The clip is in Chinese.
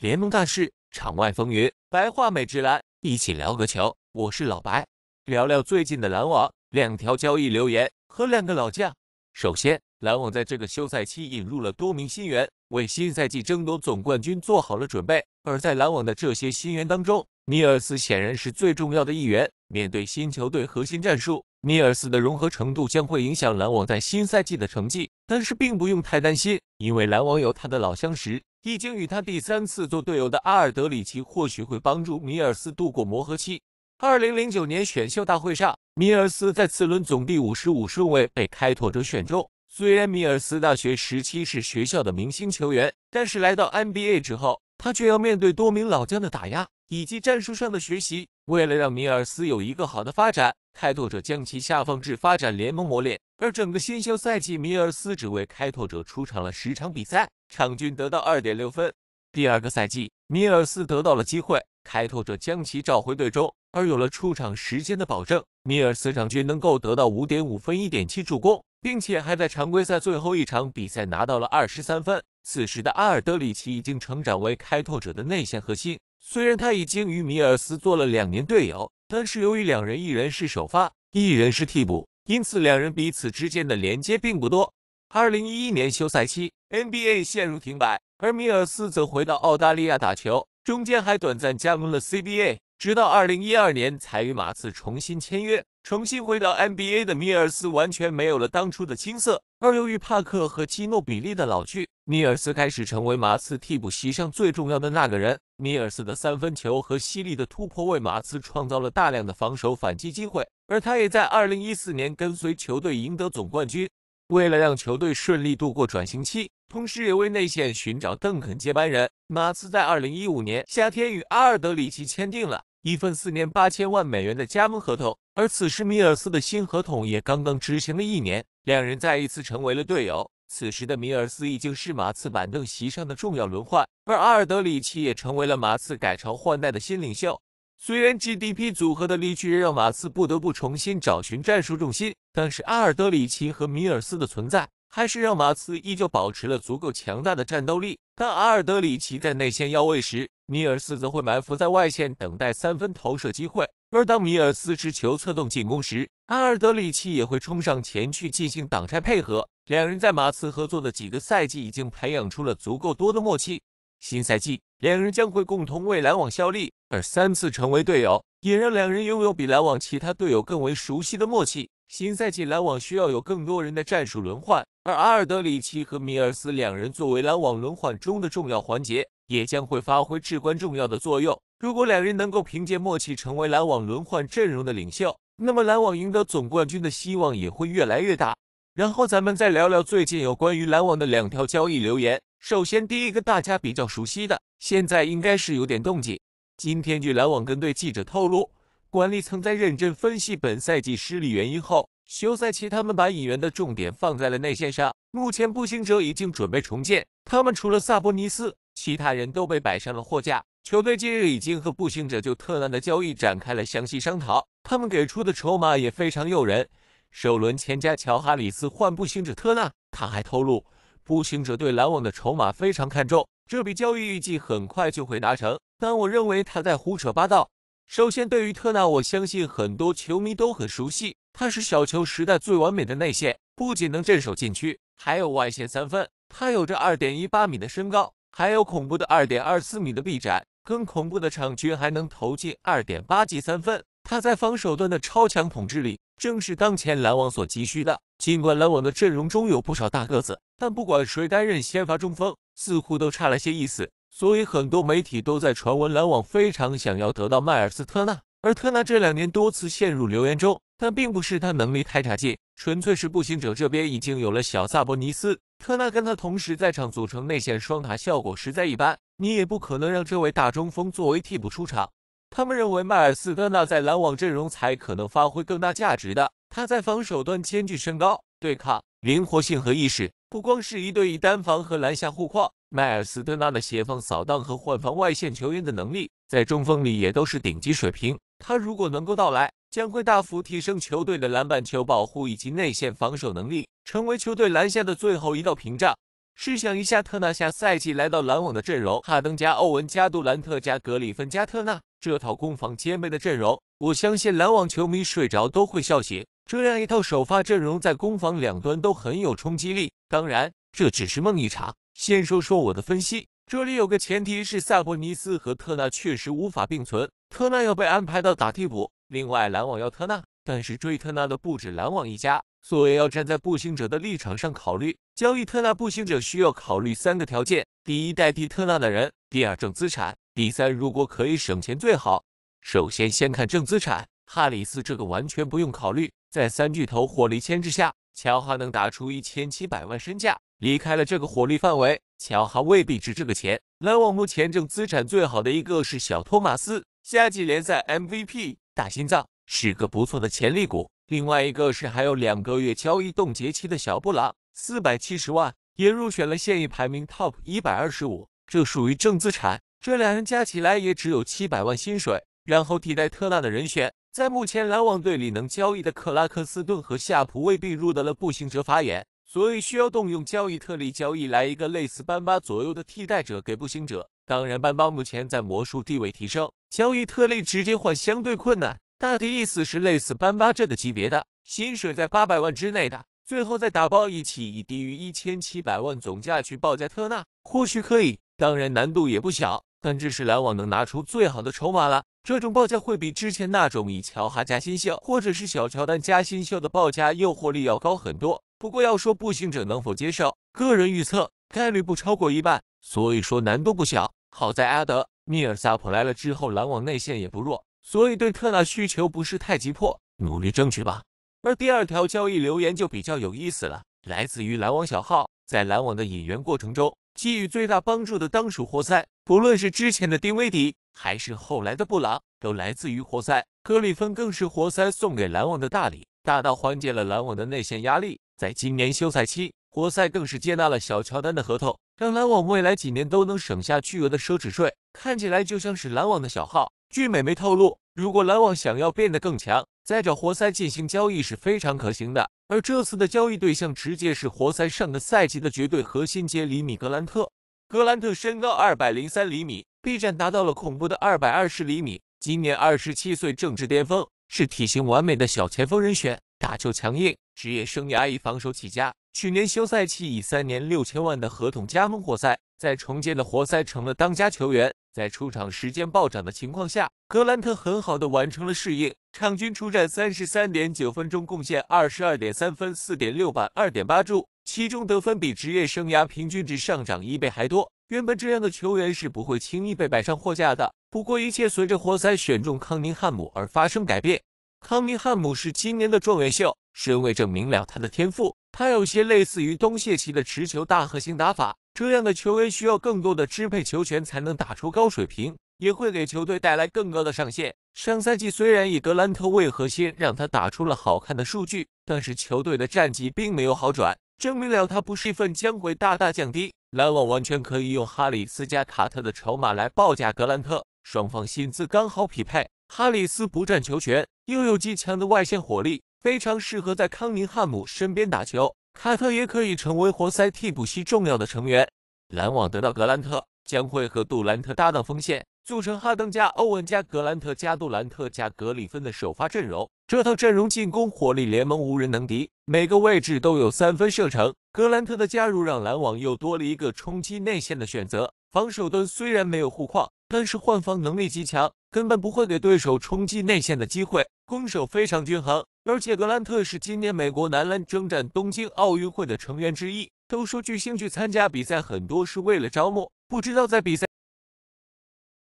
联盟大事，场外风云，白话美职篮，一起聊个球。我是老白，聊聊最近的篮网。两条交易留言和两个老将。首先，篮网在这个休赛期引入了多名新员，为新赛季争夺总冠军做好了准备。而在篮网的这些新员当中，尼尔斯显然是最重要的一员。面对新球队核心战术，尼尔斯的融合程度将会影响篮网在新赛季的成绩。但是并不用太担心，因为篮网有他的老相识，已经与他第三次做队友的阿尔德里奇，或许会帮助米尔斯度过磨合期。二零零九年选秀大会上，米尔斯在次轮总第五十五顺位被开拓者选中。虽然米尔斯大学时期是学校的明星球员，但是来到 NBA 之后，他却要面对多名老将的打压。以及战术上的学习，为了让米尔斯有一个好的发展，开拓者将其下放至发展联盟磨练。而整个新秀赛季，米尔斯只为开拓者出场了十场比赛，场均得到二点六分。第二个赛季，米尔斯得到了机会，开拓者将其召回队中，而有了出场时间的保证，米尔斯场均能够得到五点五分、一点七助攻，并且还在常规赛最后一场比赛拿到了二十三分。此时的阿尔德里奇已经成长为开拓者的内线核心。虽然他已经与米尔斯做了两年队友，但是由于两人一人是首发，一人是替补，因此两人彼此之间的连接并不多。二零一一年休赛期，NBA 陷入停摆，而米尔斯则回到澳大利亚打球，中间还短暂加盟了 CBA，直到二零一二年才与马刺重新签约。重新回到 NBA 的米尔斯完全没有了当初的青涩，而由于帕克和基诺比利的老去，米尔斯开始成为马刺替补席上最重要的那个人。米尔斯的三分球和犀利的突破为马刺创造了大量的防守反击机会，而他也在2014年跟随球队赢得总冠军。为了让球队顺利度过转型期，同时也为内线寻找邓肯接班人，马刺在2015年夏天与阿尔德里奇签订了。一份四年八千万美元的加盟合同，而此时米尔斯的新合同也刚刚执行了一年，两人再一次成为了队友。此时的米尔斯已经是马刺板凳席上的重要轮换，而阿尔德里奇也成为了马刺改朝换代的新领袖。虽然 GDP 组合的离去让马刺不得不重新找寻战术重心，但是阿尔德里奇和米尔斯的存在。还是让马刺依旧保持了足够强大的战斗力。当阿尔德里奇在内线要位时，米尔斯则会埋伏在外线等待三分投射机会。而当米尔斯持球策动进攻时，阿尔德里奇也会冲上前去进行挡拆配合。两人在马刺合作的几个赛季已经培养出了足够多的默契。新赛季两人将会共同为篮网效力，而三次成为队友也让两人拥有比篮网其他队友更为熟悉的默契。新赛季篮网需要有更多人的战术轮换。而阿尔德里奇和米尔斯两人作为篮网轮换中的重要环节，也将会发挥至关重要的作用。如果两人能够凭借默契成为篮网轮换阵容的领袖，那么篮网赢得总冠军的希望也会越来越大。然后咱们再聊聊最近有关于篮网的两条交易留言。首先，第一个大家比较熟悉的，现在应该是有点动静。今天据篮网跟队记者透露，管理层在认真分析本赛季失利原因后。休赛期，他们把引援的重点放在了内线上。目前步行者已经准备重建，他们除了萨博尼斯，其他人都被摆上了货架。球队近日已经和步行者就特纳的交易展开了详细商讨，他们给出的筹码也非常诱人。首轮前加乔哈里斯换步行者特纳，他还透露，步行者对篮网的筹码非常看重，这笔交易预计很快就会达成。但我认为他在胡扯八道。首先，对于特纳，我相信很多球迷都很熟悉。他是小球时代最完美的内线，不仅能镇守禁区，还有外线三分。他有着二点一八米的身高，还有恐怖的二点二四米的臂展，更恐怖的场均还能投进二点八记三分。他在防守端的超强统治力，正是当前篮网所急需的。尽管篮网的阵容中有不少大个子，但不管谁担任先发中锋，似乎都差了些意思。所以，很多媒体都在传闻，篮网非常想要得到迈尔斯·特纳，而特纳这两年多次陷入流言中，但并不是他能力太差劲，纯粹是步行者这边已经有了小萨博尼斯，特纳跟他同时在场组成内线双塔，效果实在一般。你也不可能让这位大中锋作为替补出场。他们认为迈尔斯·特纳在篮网阵容才可能发挥更大价值的，他在防守端兼具身高、对抗、灵活性和意识，不光是一对一单防和篮下护框。迈尔斯·特纳的协防、扫荡和换防外线球员的能力，在中锋里也都是顶级水平。他如果能够到来，将会大幅提升球队的篮板、球保护以及内线防守能力，成为球队篮下的最后一道屏障。试想一下，特纳下赛季来到篮网的阵容：哈登加、欧文加、杜兰特加、格里芬加、特纳，这套攻防兼备的阵容，我相信篮网球迷睡着都会笑醒。这样一套首发阵容在攻防两端都很有冲击力。当然。这只是梦一场。先说说我的分析，这里有个前提是萨博尼斯和特纳确实无法并存，特纳要被安排到打替补。另外篮网要特纳，但是追特纳的不止篮网一家，所以要站在步行者的立场上考虑交易特纳。步行者需要考虑三个条件：第一，代替特纳的人；第二，正资产；第三，如果可以省钱最好。首先先看正资产，哈里斯这个完全不用考虑，在三巨头火力牵制下，乔哈能打出一千七百万身价。离开了这个火力范围，乔哈未必值这个钱。篮网目前正资产最好的一个是小托马斯，夏季联赛 MVP，大心脏，是个不错的潜力股。另外一个是还有两个月交易冻结期的小布朗，四百七十万，也入选了现役排名 top 一百二十五，这属于正资产。这两人加起来也只有七百万薪水。然后替代特纳的人选，在目前篮网队里能交易的克拉克斯顿和夏普未必入得了步行者法眼。所以需要动用交易特例交易来一个类似班巴左右的替代者给步行者。当然，班巴目前在魔术地位提升，交易特例直接换相对困难。大的意思是类似班巴这个级别的薪水在八百万之内的，最后再打包一起以低于一千七百万总价去报价特纳，或许可以。当然难度也不小，但这是篮网能拿出最好的筹码了。这种报价会比之前那种以乔哈加新秀或者是小乔丹加新秀的报价诱惑力要高很多。不过要说步行者能否接受，个人预测概率不超过一半，所以说难度不小。好在阿德米尔萨普来了之后，篮网内线也不弱，所以对特纳需求不是太急迫，努力争取吧。而第二条交易留言就比较有意思了，来自于篮网小号，在篮网的引援过程中，给予最大帮助的当属活塞，不论是之前的丁威迪，还是后来的布朗，都来自于活塞。格里芬更是活塞送给篮网的大礼，大大缓解了篮网的内线压力。在今年休赛期，活塞更是接纳了小乔丹的合同，让篮网未来几年都能省下巨额的奢侈税，看起来就像是篮网的小号。据美媒透露，如果篮网想要变得更强，再找活塞进行交易是非常可行的。而这次的交易对象直接是活塞上个赛季的绝对核心杰里米·格兰特。格兰特身高二百零三厘米，臂展达到了恐怖的二百二十厘米，今年二十七岁正值巅峰，是体型完美的小前锋人选。打球强硬，职业生涯以防守起家。去年休赛期以三年六千万的合同加盟活塞，在重建的活塞成了当家球员。在出场时间暴涨的情况下，格兰特很好的完成了适应，场均出战三十三点九分钟，贡献二十二点三分、四点六板、二点八助，其中得分比职业生涯平均值上涨一倍还多。原本这样的球员是不会轻易被摆上货架的，不过一切随着活塞选中康宁汉姆而发生改变。康尼汉姆是今年的状元秀，身位证明了他的天赋。他有些类似于东契奇的持球大核心打法，这样的球员需要更多的支配球权才能打出高水平，也会给球队带来更高的上限。上赛季虽然以格兰特为核心，让他打出了好看的数据，但是球队的战绩并没有好转，证明了他不是一份将会大大降低。篮网完全可以用哈里斯加卡特的筹码来报价格兰特，双方薪资刚好匹配。哈里斯不占球权，又有极强的外线火力，非常适合在康宁汉姆身边打球。卡特也可以成为活塞替补席重要的成员。篮网得到格兰特，将会和杜兰特搭档锋线，组成哈登加欧文加格兰特加杜兰特加格里芬的首发阵容。这套阵容进攻火力联盟无人能敌，每个位置都有三分射程。格兰特的加入让篮网又多了一个冲击内线的选择。防守端虽然没有护框，但是换防能力极强。根本不会给对手冲击内线的机会，攻守非常均衡。而且格兰特是今年美国男篮征战东京奥运会的成员之一。都说巨星去参加比赛，很多是为了招募，不知道在比赛。